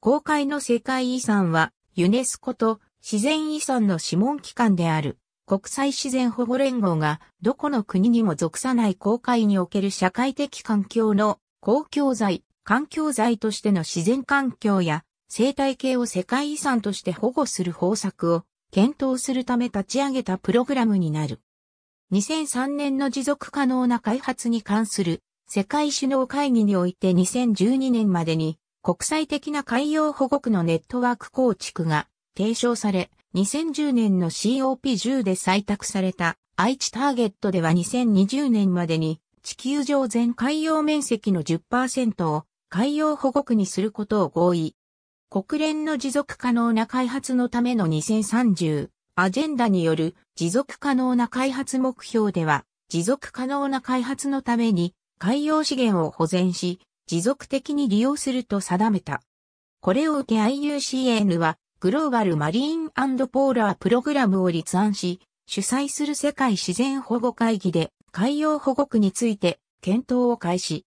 公開の世界遺産は、ユネスコと自然遺産の諮問機関である国際自然保護連合がどこの国にも属さない公開における社会的環境の公共財、環境財としての自然環境や生態系を世界遺産として保護する方策を検討するため立ち上げたプログラムになる。2003年の持続可能な開発に関する世界首脳会議において2012年までに国際的な海洋保護区のネットワーク構築が提唱され、2010年の COP10 で採択された愛知ターゲットでは2020年までに地球上全海洋面積の10%を海洋保護区にすることを合意。国連の持続可能な開発のための2030アジェンダによる持続可能な開発目標では持続可能な開発のために海洋資源を保全し持続的に利用すると定めた。これを受け IUCN はグローバルマリーンポーラープログラムを立案し、主催する世界自然保護会議で海洋保護区について検討を開始。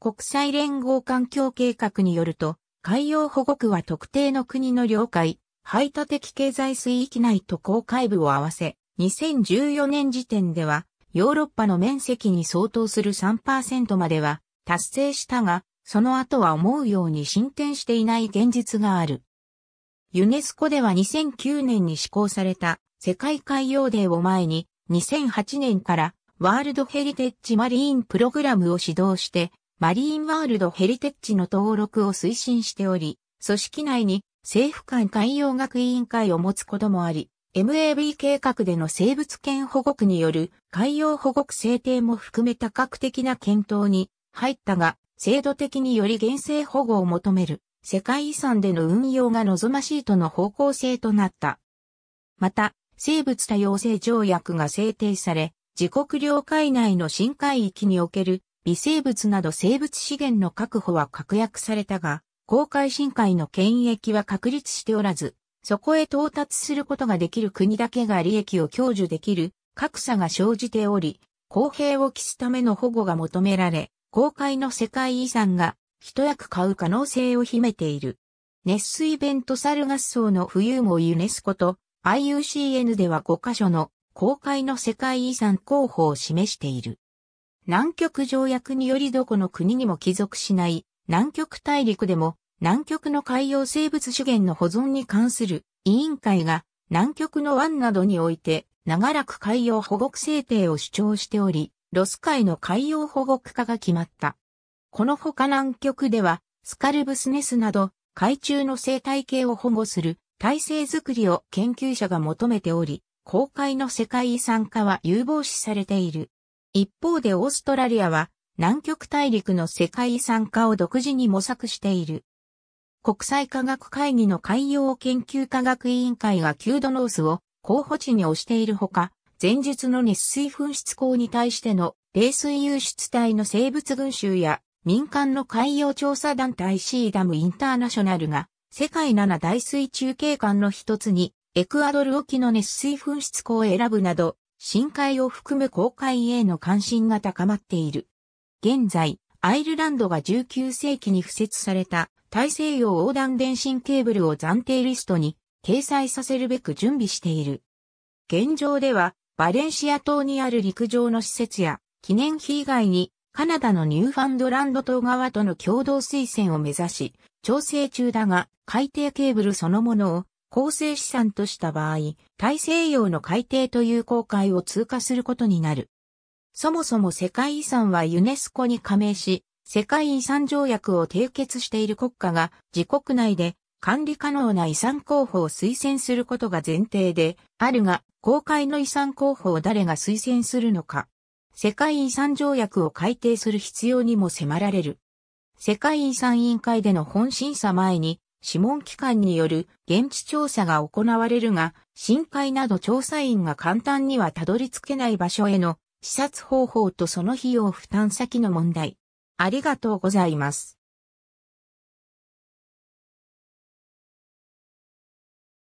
国際連合環境計画によると、海洋保護区は特定の国の領海、排他的経済水域内と公海部を合わせ、2014年時点では、ヨーロッパの面積に相当する3%までは、達成したが、その後は思うように進展していない現実がある。ユネスコでは2009年に施行された世界海洋デーを前に2008年からワールドヘリテッジマリーンプログラムを指導してマリーンワールドヘリテッジの登録を推進しており、組織内に政府間海洋学委員会を持つこともあり、MAB 計画での生物圏保護区による海洋保護区制定も含め多角的な検討に入ったが、制度的により厳正保護を求める世界遺産での運用が望ましいとの方向性となった。また、生物多様性条約が制定され、自国領海内の深海域における微生物など生物資源の確保は確約されたが、公海深海の権益は確立しておらず、そこへ到達することができる国だけが利益を享受できる格差が生じており、公平を期すための保護が求められ、公開の世界遺産が一役買う可能性を秘めている。熱水弁と猿合奏の冬もユネスコと IUCN では5カ所の公開の世界遺産候補を示している。南極条約によりどこの国にも帰属しない南極大陸でも南極の海洋生物資源の保存に関する委員会が南極の湾などにおいて長らく海洋保護制定を主張しており、ロス海の海洋保護区化が決まった。このほか南極では、スカルブスネスなど、海中の生態系を保護する体制づくりを研究者が求めており、公開の世界遺産化は有望視されている。一方でオーストラリアは南極大陸の世界遺産化を独自に模索している。国際科学会議の海洋研究科学委員会がキュードノースを候補地に推しているほか、前述の熱水噴出口に対しての冷水輸出体の生物群衆や民間の海洋調査団体シーダムインターナショナルが世界七大水中景観の一つにエクアドル沖の熱水噴出口を選ぶなど深海を含む公海への関心が高まっている。現在、アイルランドが19世紀に付設された大西洋横断電信ケーブルを暫定リストに掲載させるべく準備している。現状ではバレンシア島にある陸上の施設や記念碑以外にカナダのニューファンドランド島側との共同推薦を目指し、調整中だが海底ケーブルそのものを構成資産とした場合、大西洋の海底という航海を通過することになる。そもそも世界遺産はユネスコに加盟し、世界遺産条約を締結している国家が自国内で管理可能な遺産候補を推薦することが前提であるが、公開の遺産候補を誰が推薦するのか、世界遺産条約を改定する必要にも迫られる。世界遺産委員会での本審査前に、諮問機関による現地調査が行われるが、深海など調査員が簡単にはたどり着けない場所への視察方法とその費用負担先の問題。ありがとうございます。